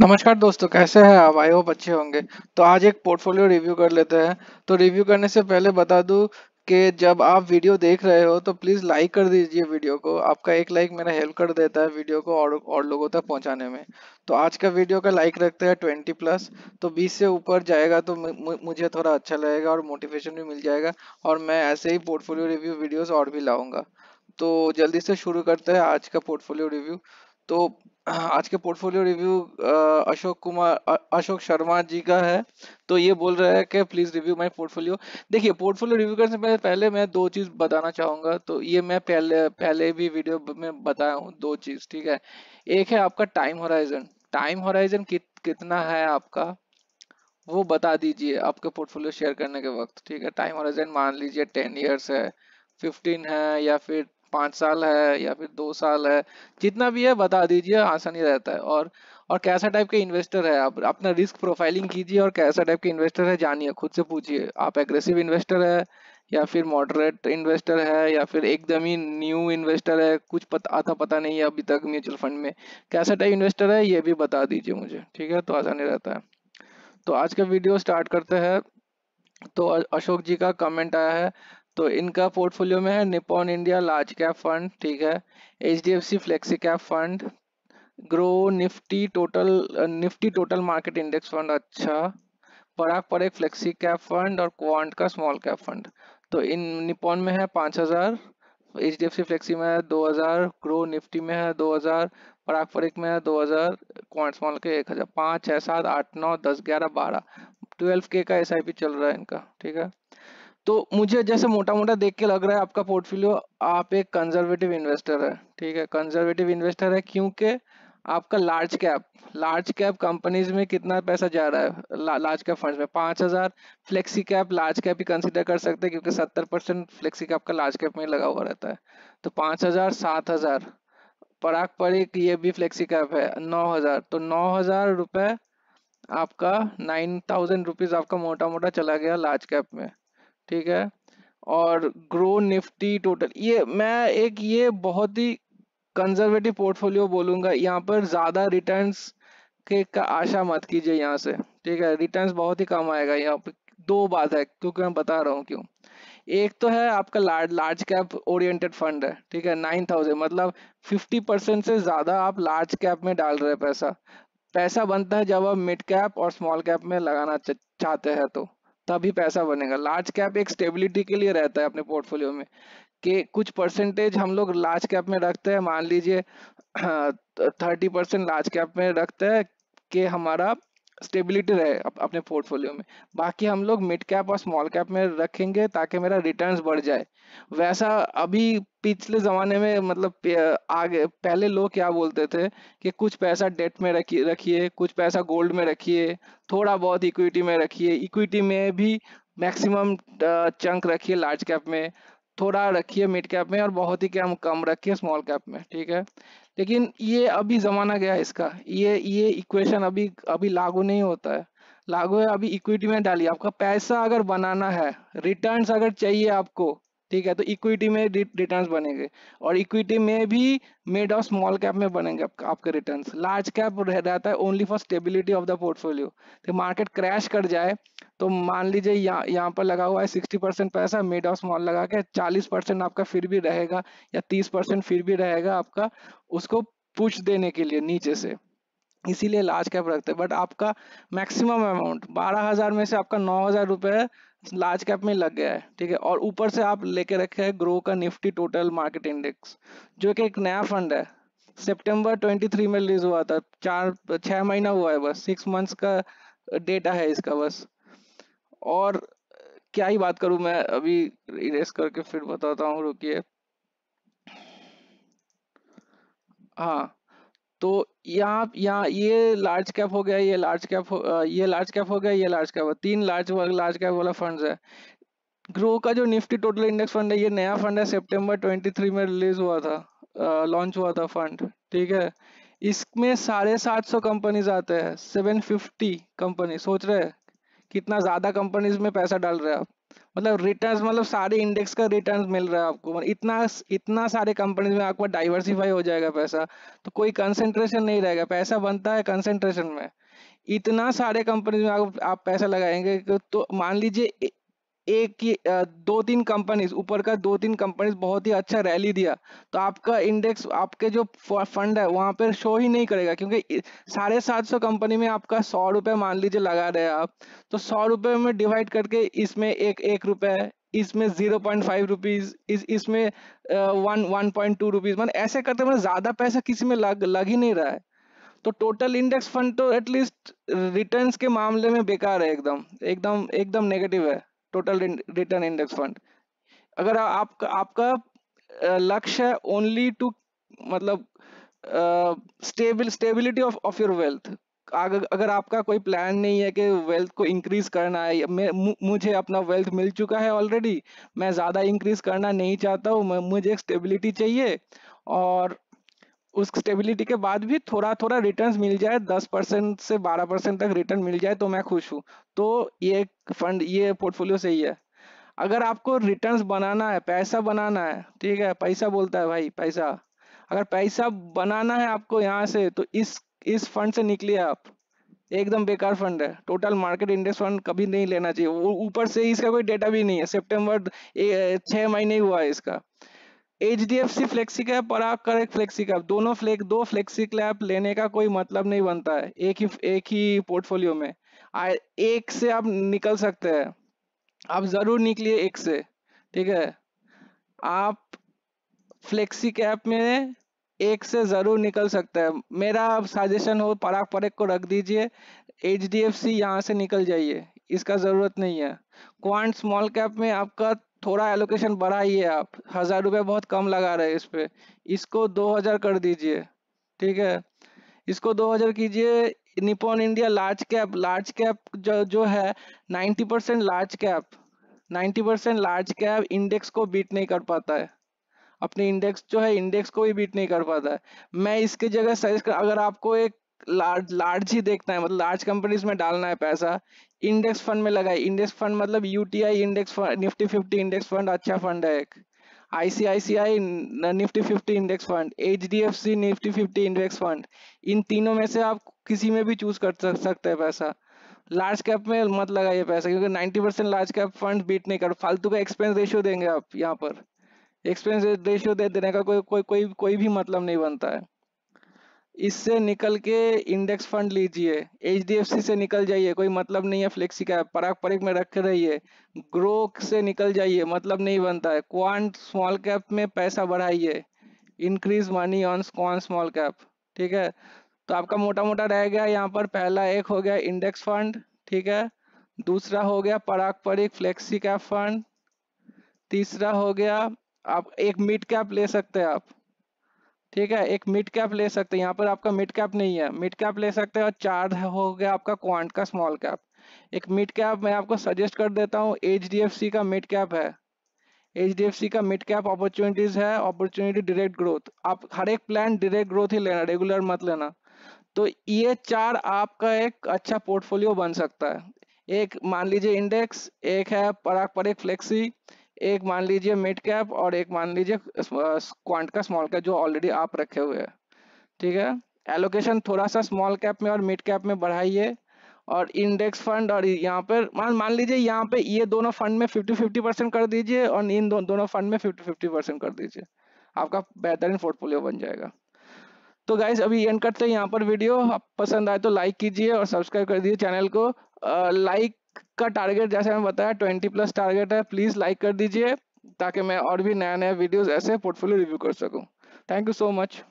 नमस्कार दोस्तों कैसे हैं आप आई होप अच्छे होंगे तो आज एक पोर्टफोलियो रिव्यू कर लेते हैं तो रिव्यू करने से पहले बता दूं कि जब आप वीडियो देख रहे हो तो प्लीज़ लाइक कर दीजिए वीडियो को आपका एक लाइक मेरा हेल्प कर देता है वीडियो को और और लोगों तक पहुंचाने में तो आज का वीडियो का लाइक रखते हैं ट्वेंटी प्लस तो बीस से ऊपर जाएगा तो मुझे थोड़ा अच्छा लगेगा और मोटिवेशन भी मिल जाएगा और मैं ऐसे ही पोर्टफोलियो रिव्यू वीडियोज़ और भी लाऊँगा तो जल्दी से शुरू करते हैं आज का पोर्टफोलियो रिव्यू तो आज के पोर्टफोलियो रिव्यू अशोक कुमार अशोक शर्मा जी का है तो ये बोल रहा है कि प्लीज रिव्यू माय पोर्टफोलियो देखिए पोर्टफोलियो रिव्यू करने से पहले पहले मैं दो चीज बताना चाहूंगा तो ये मैं पहले पहले भी वीडियो में बताया हूँ दो चीज ठीक है एक है आपका टाइम होराइजन टाइम होराइजन कित, कितना है आपका वो बता दीजिए आपके पोर्टफोलियो शेयर करने के वक्त ठीक है टाइम होराइजन मान लीजिए टेन ईयर्स है फिफ्टीन है या फिर पाँच साल है या फिर दो साल है जितना भी है बता दीजिए आसानी रहता है और और कैसा टाइप के इन्वेस्टर है आप अपना रिस्क प्रोफाइलिंग कीजिए और कैसा टाइप के इन्वेस्टर है जानिए खुद से पूछिए आप एग्रेसिव इन्वेस्टर है या फिर मॉडरेट इन्वेस्टर है या फिर एकदम ही न्यू इन्वेस्टर है कुछ पता आता पता नहीं है अभी तक म्यूचुअल फंड में कैसा टाइप इन्वेस्टर है ये भी बता दीजिए मुझे ठीक है तो आसानी रहता है तो आज का वीडियो स्टार्ट करते हैं तो अशोक जी का कमेंट आया है तो इनका पोर्टफोलियो में है Nippon India large cap fund ठीक है H D F C flexi cap fund Groww Nifty total Nifty total market index fund अच्छा पराग पर एक फ्लेक्सी कैप फंड और क्वांट का स्मॉल कैप फंड तो इन निपॉन में है पाँच हज़ार H D F C flexi में है दो हज़ार ग्रो निफ्टी में है दो हज़ार पराग एक में है दो हज़ार क्वांट स्मॉल के एक हज़ार पाँच छः सात आठ नौ दस ग्यारह बारह ट्वेल्व के का एस आई पी चल रहा है इनका ठीक है तो मुझे जैसे मोटा मोटा देख के लग रहा है आपका पोर्टफोलियो आप एक कंजर्वेटिव इन्वेस्टर है ठीक है कंजर्वेटिव इन्वेस्टर है क्योंकि आपका large cap large cap companies में कितना पैसा जा रहा है ला, लार्ज कैप फंड्स में पाँच हज़ार फ्लेक्सी कैप लार्ज कैप ही कंसिडर कर सकते हैं क्योंकि सत्तर परसेंट फ्लेक्सी कैप का लार्ज कैप में लगा हुआ रहता है तो पाँच हज़ार सात हज़ार पराग परीक ये भी फ्लेक्सी कैप है नौ हज़ार तो नौ हज़ार रुपये आपका नाइन थाउजेंड रुपीज़ आपका मोटा मोटा चला गया लार्ज कैप में ठीक है और ग्रो निफ्टी टोटल ये मैं एक ये बहुत ही कंजर्वेटिव पोर्टफोलियो बोलूंगा यहाँ पर ज्यादा रिटर्न्स के का आशा मत कीजिए यहाँ से ठीक है रिटर्न्स बहुत ही कम आएगा यहाँ पर दो बात है क्योंकि मैं बता रहा हूँ क्यों एक तो है आपका large large cap oriented fund है ठीक है नाइन थाउजेंड मतलब फिफ्टी परसेंट से ज्यादा आप लार्ज कैप में डाल रहे हैं पैसा पैसा बनता है जब आप मिड कैप और स्मॉल कैप में लगाना चाहते हैं तो तभी पैसा बनेगा लार्ज कैप एक स्टेबिलिटी के लिए रहता है अपने पोर्टफोलियो में कि कुछ परसेंटेज हम लोग लार्ज कैप में रखते हैं मान लीजिए हाँ, थर्टी परसेंट लार्ज कैप में रखते हैं कि हमारा स्टेबिलिटी रहे अप, अपने पोर्टफोलियो में बाकी हम लोग मिड कैप और स्मॉल कैप में रखेंगे ताकि मेरा रिटर्न्स बढ़ जाए वैसा अभी पिछले जमाने में मतलब आगे पहले लोग क्या बोलते थे कि कुछ पैसा डेट में रखिए रखिए कुछ पैसा गोल्ड में रखिए थोड़ा बहुत इक्विटी में रखिए इक्विटी में भी मैक्सिमम चंक रखिए लार्ज कैप में थोड़ा रखिए मिड कैप में और बहुत ही क्या कम रखिए स्मॉल कैप में ठीक है लेकिन ये अभी ज़माना गया इसका ये ये इक्वेशन अभी अभी लागू नहीं होता है लागू है अभी इक्विटी में डालिए आपका पैसा अगर बनाना है रिटर्न्स अगर चाहिए आपको ठीक है तो इक्विटी में रिटर्न्स बनेंगे और इक्विटी में भी मेड ऑफ स्मॉल कैप में बनेंगे आपका आपके रिटर्न्स लार्ज कैप रह जाता है only for stability of the portfolio तो मार्केट क्रैश कर जाए तो मान लीजिए यहाँ यहाँ पर लगा हुआ है सिक्सटी परसेंट पैसा मेड ऑफ स्मॉल लगा के चालीस परसेंट आपका फिर भी रहेगा या तीस परसेंट फिर भी रहेगा आपका उसको पुश देने के लिए नीचे से इसीलिए लार्ज कैप रखते हैं बट आपका मैक्सिमम अमाउंट बारह हजार में से आपका नौ हजार रुपये लार्ज कैप में लग गया है ठीक है और ऊपर से आप लेके रखे हैं ग्रो का निफ्टी टोटल मार्केट इंडेक्स जो कि एक नया फंड है सितंबर 23 में रिलीज हुआ था चार छः महीना हुआ है बस सिक्स मंथ्स का डेटा है इसका बस और क्या ही बात करूं मैं अभी इरेस करके फिर बताता हूँ रुकिए हाँ तो यहाँ यहाँ ये लार्ज कैप हो गया ये लार्ज कैप ये लार्ज कैप हो गया ये लार्ज कैप तीन लार्ज लार्ज कैप वाला फंड है ग्रो का जो निफ्टी टोटल इंडेक्स फंड है ये नया फंड है सितंबर 23 में रिलीज हुआ था लॉन्च हुआ था फंड ठीक है इसमें साढ़े सात सौ कंपनीज आते हैं सेवन फिफ्टी कंपनी सोच रहे हैं कितना ज्यादा कंपनीज में पैसा डाल रहे हैं आप मतलब रिटर्न्स मतलब सारे इंडेक्स का रिटर्न्स मिल रहा है आपको मतलब इतना इतना सारे कंपनीज में आपका डाइवर्सिफाई हो जाएगा पैसा तो कोई कंसेंट्रेशन नहीं रहेगा पैसा बनता है कंसेंट्रेशन में इतना सारे कंपनीज में आप, आप पैसा लगाएंगे तो मान लीजिए एक की दो तीन कंपनीज ऊपर का दो तीन कंपनीज बहुत ही अच्छा रैली दिया तो आपका इंडेक्स आपके जो फंड है वहां पर शो ही नहीं करेगा क्योंकि साढ़े सात सौ कंपनी में आपका सौ रुपये मान लीजिए लगा रहे हैं आप तो सौ रुपये में डिवाइड करके इसमें एक एक रुपये इसमें जीरो पॉइंट फाइव रुपीज इस इसमें one one point two rupees मतलब ऐसे करते मतलब ज्यादा पैसा किसी में लग लग ही नहीं रहा है तो टोटल इंडेक्स फंड तो एटलीस्ट रिटर्न्स के मामले में बेकार है एकदम एकदम एकदम नेगेटिव है टोटल रिटर्न इंडेक्स फंड अगर आप, आपका आपका लक्ष्य ओनली टू मतलब stable stability of of your wealth अगर आपका कोई प्लान नहीं है कि वेल्थ को इंक्रीज करना है मुझे अपना वेल्थ मिल चुका है ऑलरेडी मैं ज़्यादा इंक्रीज करना नहीं चाहता हूँ मुझे एक स्टेबिलिटी चाहिए और उस स्टेबिलिटी के बाद भी थोड़ा थोड़ा रिटर्न मिल जाए दस परसेंट से बारह परसेंट तक रिटर्न मिल जाए तो मैं खुश हूँ तो ये फंड ये पोर्टफोलियो सही है अगर आपको रिटर्न्स बनाना है पैसा बनाना है ठीक है पैसा बोलता है भाई पैसा अगर पैसा बनाना है आपको यहाँ से तो इस इस फंड से निकलिए आप एकदम बेकार फंड है टोटल मार्केट इंडेक्स फंड कभी नहीं लेना चाहिए वो ऊपर से इसका कोई डेटा भी नहीं है सितंबर छः महीने हुआ है इसका H D F C flexi cap और आप करेक्ट फ्लेक्सी कैप दोनों फ्लेक दो फ्लेक्सी कैप लेने का कोई मतलब नहीं बनता है एक ही एक ही पोर्टफोलियो में आ, एक से आप निकल सकते हैं आप जरूर निकलिए एक से ठीक है आप फ्लेक्सी कैप में एक से जरूर निकल सकते हैं मेरा सजेशन हो पराग परेक को रख दीजिए एच डी एफ सी यहाँ से निकल जाइए इसका जरूरत नहीं है क्वांट स्मॉल कैप में आपका थोड़ा एलोकेशन बढ़ाइए आप हज़ार रुपये बहुत कम लगा रहे हैं इस पर इसको दो हज़ार कर दीजिए ठीक है इसको दो हज़ार कीजिए Nippon India large cap large cap जो जो है ninety percent large cap ninety percent large cap index को बीट नहीं कर पाता है अपने इंडेक्स जो है इंडेक्स को भी बीट नहीं कर पाता है मैं इसके जगह सजेस्ट कर अगर आपको एक लार्ज लार्ज ही देखना है मतलब लार्ज कंपनीज में डालना है पैसा इंडेक्स फंड में लगाए इंडेक्स फंड मतलब UTI index Nifty fifty index fund अच्छा फंड है एक ICICI Nifty fifty index fund H D F C Nifty fifty index fund इन तीनों में से आप किसी में भी चूज कर सकते हैं पैसा लार्ज कैप में मत लगाइए पैसा क्योंकि 90 percent large cap fund beat नहीं कर फालतू का एक्सपेंस रेशियो देंगे आप यहाँ पर एक्सपेंस रेशियो दे देने का कोई कोई कोई कोई भी मतलब नहीं बनता है इससे निकल के इंडेक्स फंड लीजिए एच से निकल जाइए कोई मतलब नहीं है फ्लेक्सी का पराग परिक में रखे रहिए ग्रो से निकल जाइए मतलब नहीं बनता है क्वांट स्मॉल कैप में पैसा बढ़ाइए increase money on Quant small cap ठीक है तो आपका मोटा मोटा रह गया यहाँ पर पहला एक हो गया इंडेक्स फंड ठीक है दूसरा हो गया Parag Parikh flexi cap fund तीसरा हो गया आप एक मिड कैप ले सकते हैं आप ठीक है एक मिड कैप ले सकते हैं यहाँ पर आपका मिड कैप नहीं है मिड कैप ले सकते हैं और चार हो गया आपका क्वांट का स्मॉल कैप एक मिड कैप मैं आपको सजेस्ट कर देता हूँ एच का मिड कैप है एच का मिड कैप अपॉर्चुनिटीज है अपॉर्चुनिटी डायरेक्ट ग्रोथ आप हर एक प्लान डायरेक्ट ग्रोथ ही लेना रेगुलर मत लेना तो ये चार आपका एक अच्छा पोर्टफोलियो बन सकता है एक मान लीजिए इंडेक्स एक है पराग पर एक फ्लेक्सी एक मान लीजिए मिड कैप और एक मान लीजिए क्वांट का स्मॉल कैप जो ऑलरेडी आप रखे हुए हैं ठीक है एलोकेशन थोड़ा सा स्मॉल कैप में और मिड कैप में बढ़ाइए और इंडेक्स फंड और यहाँ पर मान मान लीजिए यहाँ पे ये दोनों फंड में 50 50 परसेंट कर दीजिए और इन दो, दोनों फंड में 50 50 परसेंट कर दीजिए आपका बेहतरीन पोर्टफोलियो बन जाएगा तो गाइज अभी एंड करते हैं यहाँ पर वीडियो आप पसंद आए तो लाइक कीजिए और सब्सक्राइब कर दीजिए चैनल को लाइक का टारगेट जैसे मैंने बताया ट्वेंटी प्लस टारगेट है प्लीज लाइक कर दीजिए ताकि मैं और भी नया नया वीडियोस ऐसे पोर्टफोलियो रिव्यू कर सकूं थैंक यू सो मच